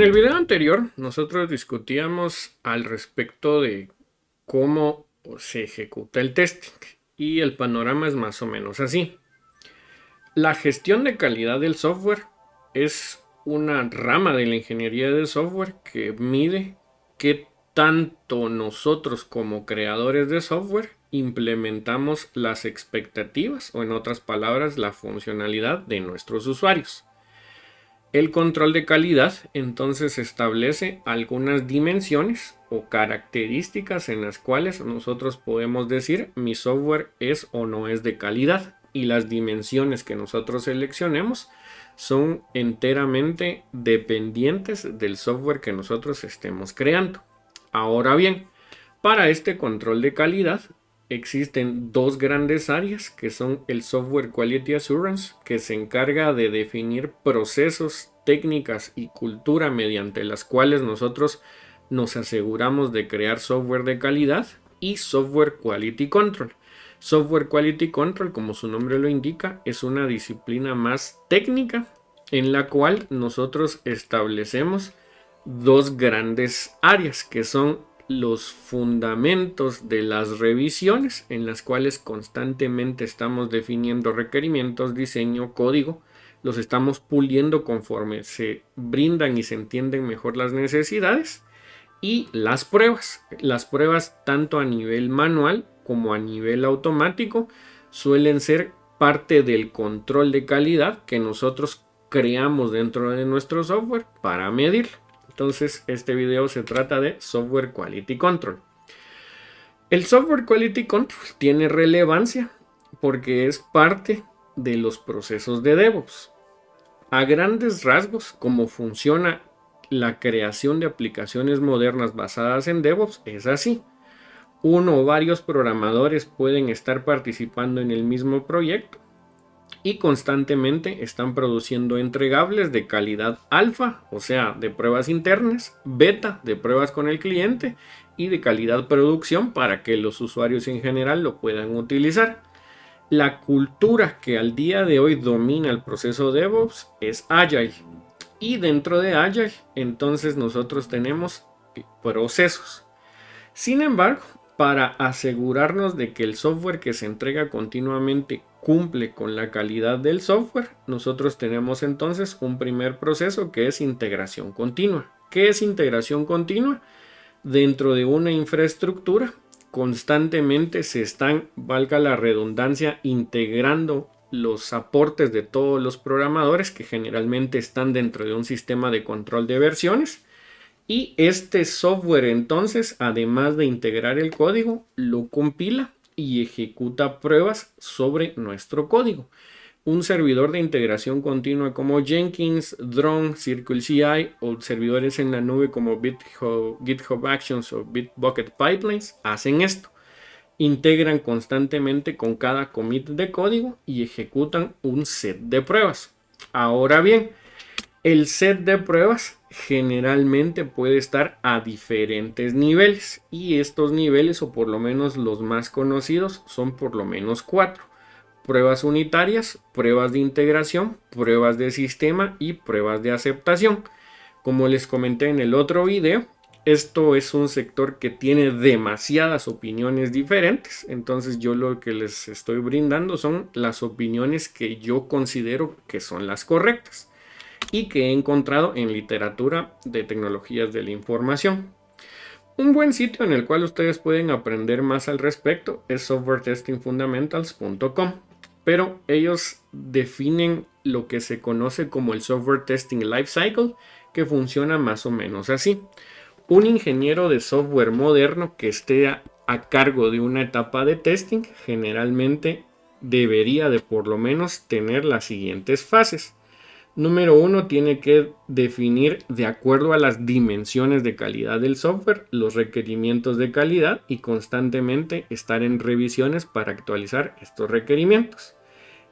En el video anterior nosotros discutíamos al respecto de cómo pues, se ejecuta el testing y el panorama es más o menos así. La gestión de calidad del software es una rama de la ingeniería de software que mide que tanto nosotros como creadores de software implementamos las expectativas o en otras palabras la funcionalidad de nuestros usuarios. El control de calidad entonces establece algunas dimensiones o características en las cuales nosotros podemos decir mi software es o no es de calidad y las dimensiones que nosotros seleccionemos son enteramente dependientes del software que nosotros estemos creando. Ahora bien, para este control de calidad existen dos grandes áreas que son el software quality assurance que se encarga de definir procesos, técnicas y cultura mediante las cuales nosotros nos aseguramos de crear software de calidad y software quality control. Software quality control, como su nombre lo indica, es una disciplina más técnica en la cual nosotros establecemos dos grandes áreas que son los fundamentos de las revisiones en las cuales constantemente estamos definiendo requerimientos, diseño, código, los estamos puliendo conforme se brindan y se entienden mejor las necesidades y las pruebas. Las pruebas tanto a nivel manual como a nivel automático suelen ser parte del control de calidad que nosotros creamos dentro de nuestro software para medirlo. Entonces, este video se trata de software quality control. El software quality control pues, tiene relevancia porque es parte de los procesos de DevOps. A grandes rasgos, cómo funciona la creación de aplicaciones modernas basadas en DevOps es así. Uno o varios programadores pueden estar participando en el mismo proyecto y constantemente están produciendo entregables de calidad alfa, o sea, de pruebas internas, beta, de pruebas con el cliente y de calidad producción para que los usuarios en general lo puedan utilizar. La cultura que al día de hoy domina el proceso DevOps es Agile. Y dentro de Agile, entonces nosotros tenemos procesos. Sin embargo, para asegurarnos de que el software que se entrega continuamente cumple con la calidad del software, nosotros tenemos entonces un primer proceso que es integración continua. ¿Qué es integración continua? Dentro de una infraestructura constantemente se están, valga la redundancia, integrando los aportes de todos los programadores que generalmente están dentro de un sistema de control de versiones y este software entonces, además de integrar el código, lo compila y ejecuta pruebas sobre nuestro código. Un servidor de integración continua como Jenkins, Drone, CircleCI o servidores en la nube como GitHub, Actions o Bitbucket Pipelines hacen esto integran constantemente con cada commit de código y ejecutan un set de pruebas. Ahora bien, el set de pruebas generalmente puede estar a diferentes niveles y estos niveles o por lo menos los más conocidos son por lo menos cuatro. Pruebas unitarias, pruebas de integración, pruebas de sistema y pruebas de aceptación. Como les comenté en el otro video, esto es un sector que tiene demasiadas opiniones diferentes, entonces yo lo que les estoy brindando son las opiniones que yo considero que son las correctas y que he encontrado en literatura de tecnologías de la información. Un buen sitio en el cual ustedes pueden aprender más al respecto es softwaretestingfundamentals.com, pero ellos definen lo que se conoce como el software testing lifecycle, que funciona más o menos así. Un ingeniero de software moderno que esté a, a cargo de una etapa de testing generalmente debería de por lo menos tener las siguientes fases. Número uno, tiene que definir de acuerdo a las dimensiones de calidad del software, los requerimientos de calidad y constantemente estar en revisiones para actualizar estos requerimientos.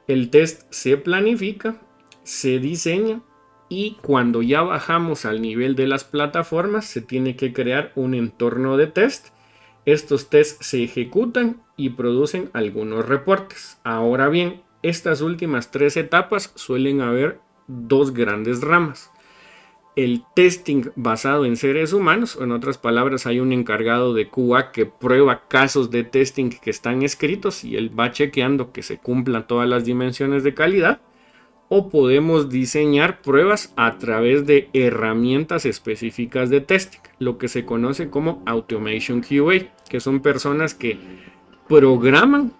El test se planifica, se diseña y cuando ya bajamos al nivel de las plataformas se tiene que crear un entorno de test. Estos tests se ejecutan y producen algunos reportes. Ahora bien, estas últimas tres etapas suelen haber dos grandes ramas. El testing basado en seres humanos, o en otras palabras, hay un encargado de Cuba que prueba casos de testing que están escritos y él va chequeando que se cumplan todas las dimensiones de calidad. O podemos diseñar pruebas a través de herramientas específicas de testing, lo que se conoce como Automation QA, que son personas que programan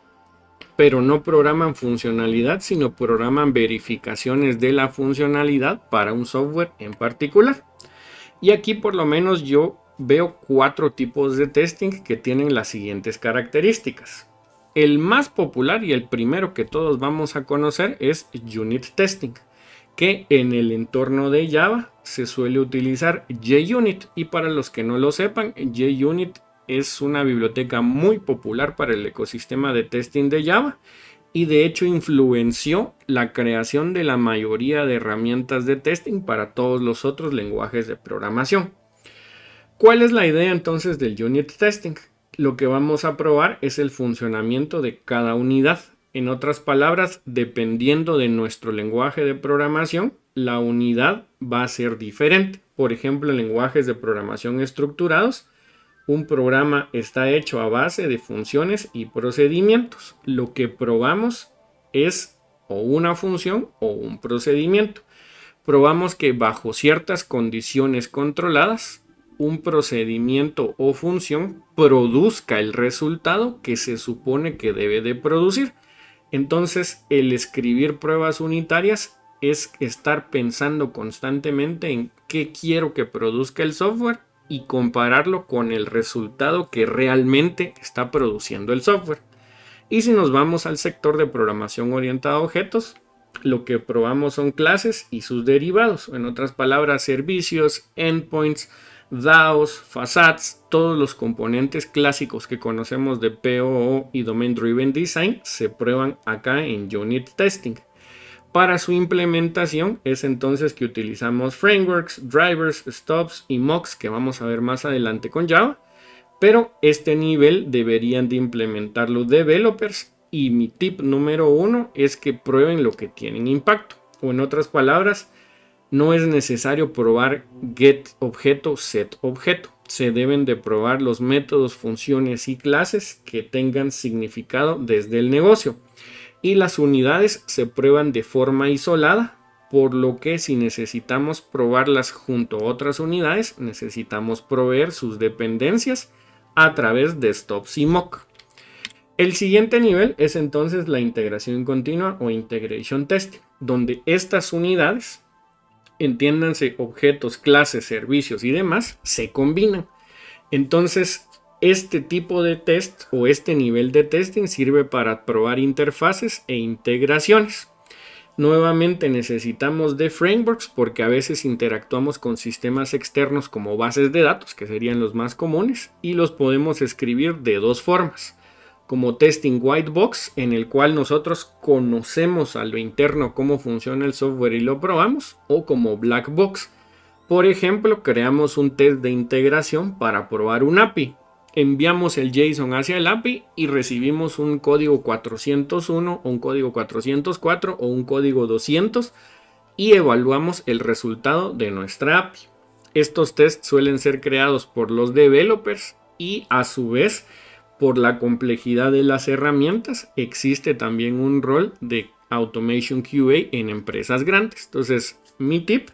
pero no programan funcionalidad, sino programan verificaciones de la funcionalidad para un software en particular. Y aquí por lo menos yo veo cuatro tipos de testing que tienen las siguientes características. El más popular y el primero que todos vamos a conocer es Unit Testing, que en el entorno de Java se suele utilizar JUnit y para los que no lo sepan, JUnit es una biblioteca muy popular para el ecosistema de testing de Java y de hecho influenció la creación de la mayoría de herramientas de testing para todos los otros lenguajes de programación. ¿Cuál es la idea entonces del unit testing? Lo que vamos a probar es el funcionamiento de cada unidad. En otras palabras, dependiendo de nuestro lenguaje de programación, la unidad va a ser diferente. Por ejemplo, en lenguajes de programación estructurados, un programa está hecho a base de funciones y procedimientos. Lo que probamos es o una función o un procedimiento. Probamos que bajo ciertas condiciones controladas, un procedimiento o función produzca el resultado que se supone que debe de producir. Entonces, el escribir pruebas unitarias es estar pensando constantemente en qué quiero que produzca el software y compararlo con el resultado que realmente está produciendo el software. Y si nos vamos al sector de programación orientada a objetos, lo que probamos son clases y sus derivados, en otras palabras, servicios, endpoints, DAOs, facades, todos los componentes clásicos que conocemos de POO y Domain Driven Design se prueban acá en Unit Testing. Para su implementación es entonces que utilizamos frameworks, drivers, stops y mocks que vamos a ver más adelante con Java. Pero este nivel deberían de implementar los developers y mi tip número uno es que prueben lo que tienen impacto. O en otras palabras, no es necesario probar get objeto, set objeto. Se deben de probar los métodos, funciones y clases que tengan significado desde el negocio y las unidades se prueban de forma isolada, por lo que si necesitamos probarlas junto a otras unidades, necesitamos proveer sus dependencias a través de STOPS y Mock. El siguiente nivel es entonces la integración continua o integration testing, donde estas unidades, entiéndanse objetos, clases, servicios y demás, se combinan. Entonces, este tipo de test o este nivel de testing sirve para probar interfaces e integraciones. Nuevamente necesitamos de frameworks porque a veces interactuamos con sistemas externos como bases de datos, que serían los más comunes, y los podemos escribir de dos formas. Como testing white box, en el cual nosotros conocemos a lo interno cómo funciona el software y lo probamos, o como black box. Por ejemplo, creamos un test de integración para probar un API, enviamos el JSON hacia el API y recibimos un código 401 un código 404 o un código 200 y evaluamos el resultado de nuestra API. Estos tests suelen ser creados por los developers y a su vez por la complejidad de las herramientas existe también un rol de Automation QA en empresas grandes. Entonces mi tip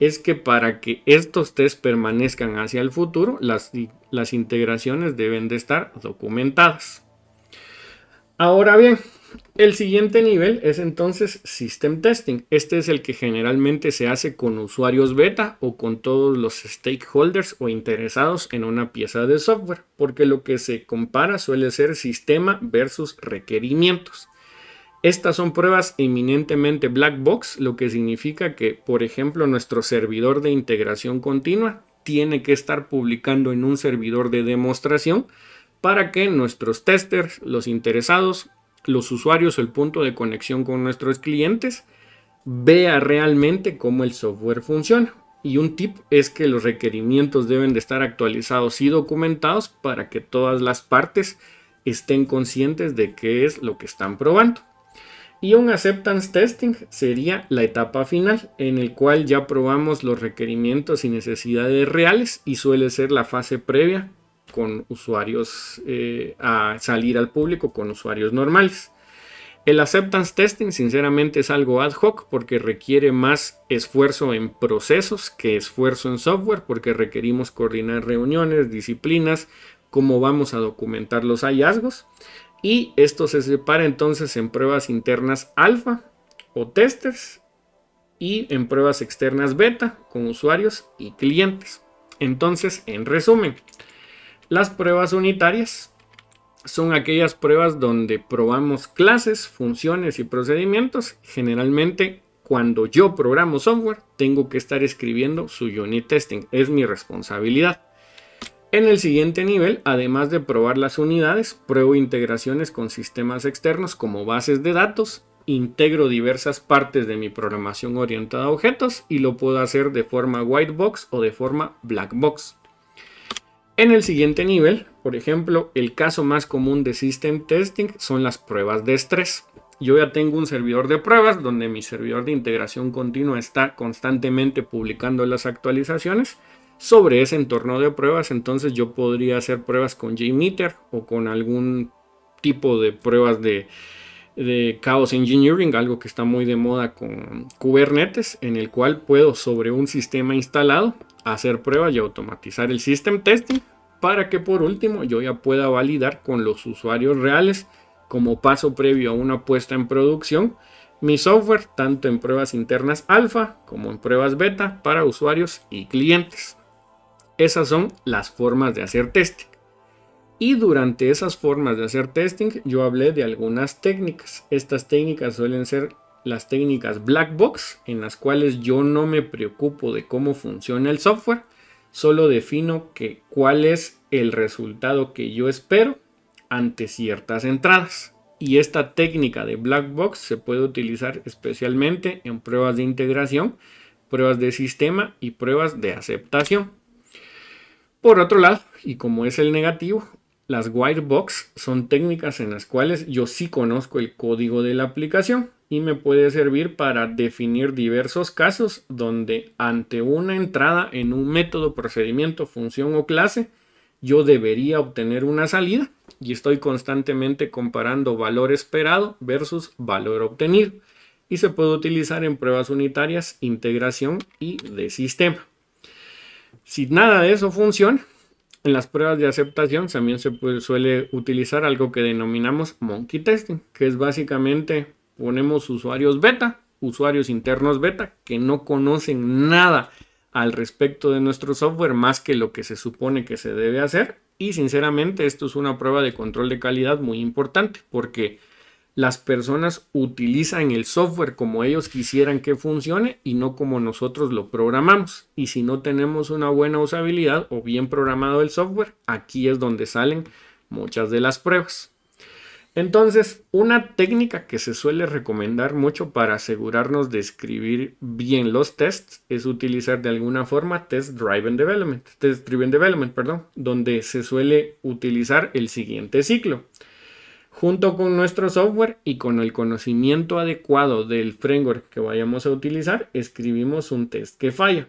es que para que estos test permanezcan hacia el futuro, las, las integraciones deben de estar documentadas. Ahora bien, el siguiente nivel es entonces System Testing. Este es el que generalmente se hace con usuarios beta o con todos los stakeholders o interesados en una pieza de software, porque lo que se compara suele ser sistema versus requerimientos. Estas son pruebas eminentemente black box, lo que significa que, por ejemplo, nuestro servidor de integración continua tiene que estar publicando en un servidor de demostración para que nuestros testers, los interesados, los usuarios o el punto de conexión con nuestros clientes vea realmente cómo el software funciona. Y un tip es que los requerimientos deben de estar actualizados y documentados para que todas las partes estén conscientes de qué es lo que están probando y un acceptance testing sería la etapa final en el cual ya probamos los requerimientos y necesidades reales y suele ser la fase previa con usuarios eh, a salir al público con usuarios normales. El acceptance testing sinceramente es algo ad hoc porque requiere más esfuerzo en procesos que esfuerzo en software porque requerimos coordinar reuniones, disciplinas, cómo vamos a documentar los hallazgos y esto se separa entonces en pruebas internas alfa o testers y en pruebas externas beta con usuarios y clientes. Entonces, en resumen, las pruebas unitarias son aquellas pruebas donde probamos clases, funciones y procedimientos. Generalmente, cuando yo programo software, tengo que estar escribiendo su unit testing. Es mi responsabilidad. En el siguiente nivel, además de probar las unidades, pruebo integraciones con sistemas externos como bases de datos, integro diversas partes de mi programación orientada a objetos y lo puedo hacer de forma white box o de forma black box. En el siguiente nivel, por ejemplo, el caso más común de System Testing son las pruebas de estrés. Yo ya tengo un servidor de pruebas donde mi servidor de integración continua está constantemente publicando las actualizaciones sobre ese entorno de pruebas, entonces yo podría hacer pruebas con JMeter o con algún tipo de pruebas de, Chaos Engineering, algo que está muy de moda con Kubernetes, en el cual puedo sobre un sistema instalado hacer pruebas y automatizar el system testing para que por último yo ya pueda validar con los usuarios reales como paso previo a una puesta en producción mi software tanto en pruebas internas alfa como en pruebas beta para usuarios y clientes. Esas son las formas de hacer testing. Y durante esas formas de hacer testing yo hablé de algunas técnicas. Estas técnicas suelen ser las técnicas black box, en las cuales yo no me preocupo de cómo funciona el software, solo defino que cuál es el resultado que yo espero ante ciertas entradas. Y esta técnica de black box se puede utilizar especialmente en pruebas de integración, pruebas de sistema y pruebas de aceptación. Por otro lado, y como es el negativo, las box son técnicas en las cuales yo sí conozco el código de la aplicación y me puede servir para definir diversos casos donde ante una entrada en un método, procedimiento, función o clase, yo debería obtener una salida y estoy constantemente comparando valor esperado versus valor obtenido y se puede utilizar en pruebas unitarias, integración y de sistema. Si nada de eso funciona, en las pruebas de aceptación también se suele utilizar algo que denominamos monkey testing, que es básicamente ponemos usuarios beta, usuarios internos beta, que no conocen nada al respecto de nuestro software más que lo que se supone que se debe hacer. Y sinceramente esto es una prueba de control de calidad muy importante porque las personas utilizan el software como ellos quisieran que funcione y no como nosotros lo programamos. Y si no tenemos una buena usabilidad o bien programado el software, aquí es donde salen muchas de las pruebas. Entonces, una técnica que se suele recomendar mucho para asegurarnos de escribir bien los tests es utilizar de alguna forma Test Driven Development, test development perdón, donde se suele utilizar el siguiente ciclo junto con nuestro software y con el conocimiento adecuado del framework que vayamos a utilizar, escribimos un test que falla.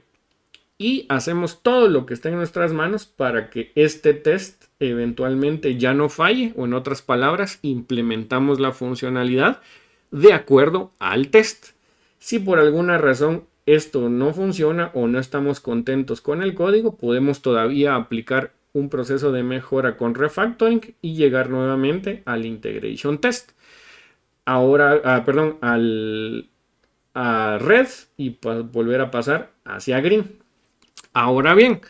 Y hacemos todo lo que está en nuestras manos para que este test eventualmente ya no falle o en otras palabras, implementamos la funcionalidad de acuerdo al test. Si por alguna razón esto no funciona o no estamos contentos con el código, podemos todavía aplicar un proceso de mejora con refactoring y llegar nuevamente al integration test. Ahora, ah, perdón, al a red y volver a pasar hacia green. Ahora bien,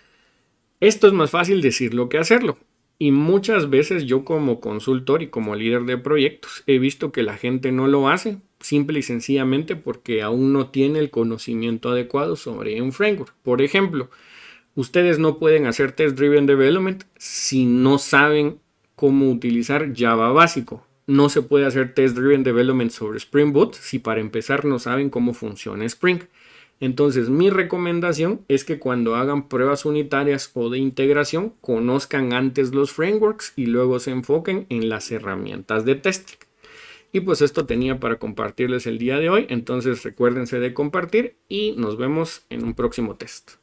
esto es más fácil decirlo que hacerlo. Y muchas veces yo como consultor y como líder de proyectos he visto que la gente no lo hace simple y sencillamente porque aún no tiene el conocimiento adecuado sobre un framework. Por ejemplo, Ustedes no pueden hacer Test Driven Development si no saben cómo utilizar Java básico. No se puede hacer Test Driven Development sobre Spring Boot si para empezar no saben cómo funciona Spring. Entonces mi recomendación es que cuando hagan pruebas unitarias o de integración conozcan antes los frameworks y luego se enfoquen en las herramientas de testing. Y pues esto tenía para compartirles el día de hoy, entonces recuérdense de compartir y nos vemos en un próximo test.